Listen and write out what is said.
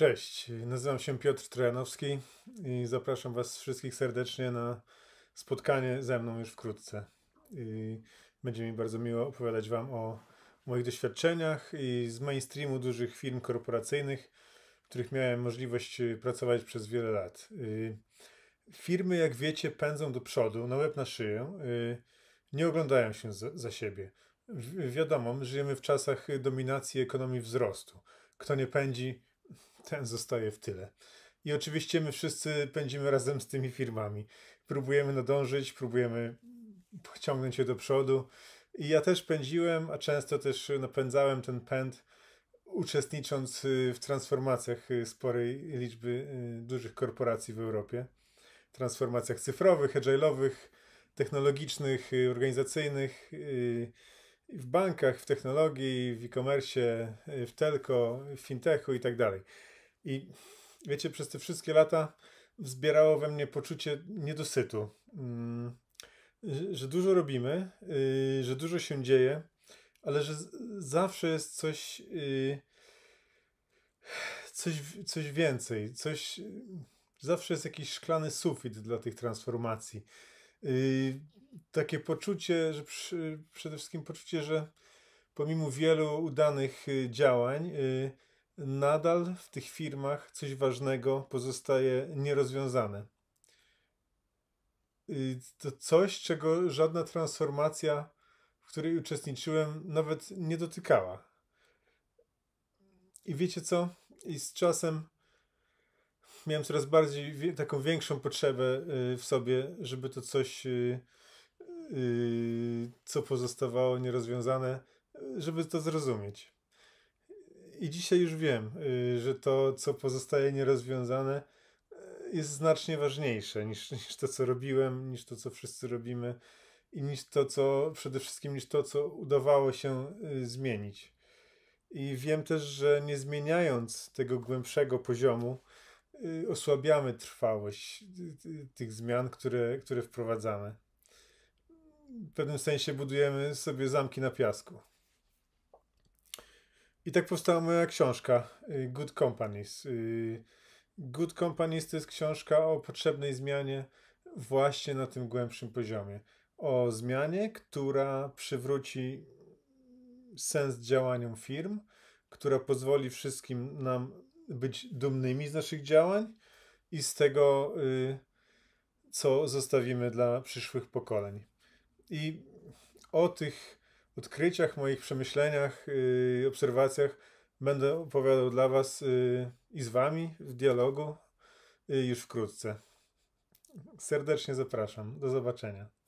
Cześć, nazywam się Piotr Trojanowski i zapraszam Was wszystkich serdecznie na spotkanie ze mną już wkrótce. I będzie mi bardzo miło opowiadać Wam o moich doświadczeniach i z mainstreamu dużych firm korporacyjnych, w których miałem możliwość y, pracować przez wiele lat. Y, firmy, jak wiecie, pędzą do przodu, na łeb na szyję, y, nie oglądają się za, za siebie. Wi wiadomo, żyjemy w czasach dominacji ekonomii wzrostu. Kto nie pędzi, ten zostaje w tyle. I oczywiście my wszyscy pędzimy razem z tymi firmami. Próbujemy nadążyć, próbujemy pociągnąć je do przodu. I ja też pędziłem, a często też napędzałem ten pęd, uczestnicząc y, w transformacjach y, sporej liczby y, dużych korporacji w Europie. Transformacjach cyfrowych, agile'owych, technologicznych, organizacyjnych, w bankach, w technologii, w e-commerce, w telko, w fintechu i tak dalej. I wiecie, przez te wszystkie lata wzbierało we mnie poczucie niedosytu. Mm, że dużo robimy, y, że dużo się dzieje, ale że zawsze jest coś, y, coś, coś więcej, coś, zawsze jest jakiś szklany sufit dla tych transformacji. Y, takie poczucie, że przy, przede wszystkim poczucie, że pomimo wielu udanych działań, nadal w tych firmach coś ważnego pozostaje nierozwiązane. Y, to coś, czego żadna transformacja, w której uczestniczyłem, nawet nie dotykała. I wiecie co? I z czasem miałem coraz bardziej taką większą potrzebę y, w sobie, żeby to coś, y, co pozostawało nierozwiązane, żeby to zrozumieć. I dzisiaj już wiem, y, że to, co pozostaje nierozwiązane, y, jest znacznie ważniejsze niż, niż to, co robiłem, niż to, co wszyscy robimy i niż to, co przede wszystkim niż to, co udawało się y, zmienić. I wiem też, że nie zmieniając tego głębszego poziomu, osłabiamy trwałość tych zmian, które, które wprowadzamy. W pewnym sensie budujemy sobie zamki na piasku. I tak powstała moja książka y, Good Companies. Y, Good Companies to jest książka o potrzebnej zmianie właśnie na tym głębszym poziomie. O zmianie, która przywróci sens działaniom firm, która pozwoli wszystkim nam być dumnymi z naszych działań i z tego, y, co zostawimy dla przyszłych pokoleń. I o tych odkryciach, moich przemyśleniach, i y, obserwacjach będę opowiadał dla Was y, i z Wami w dialogu y, już wkrótce. Serdecznie zapraszam. Do zobaczenia.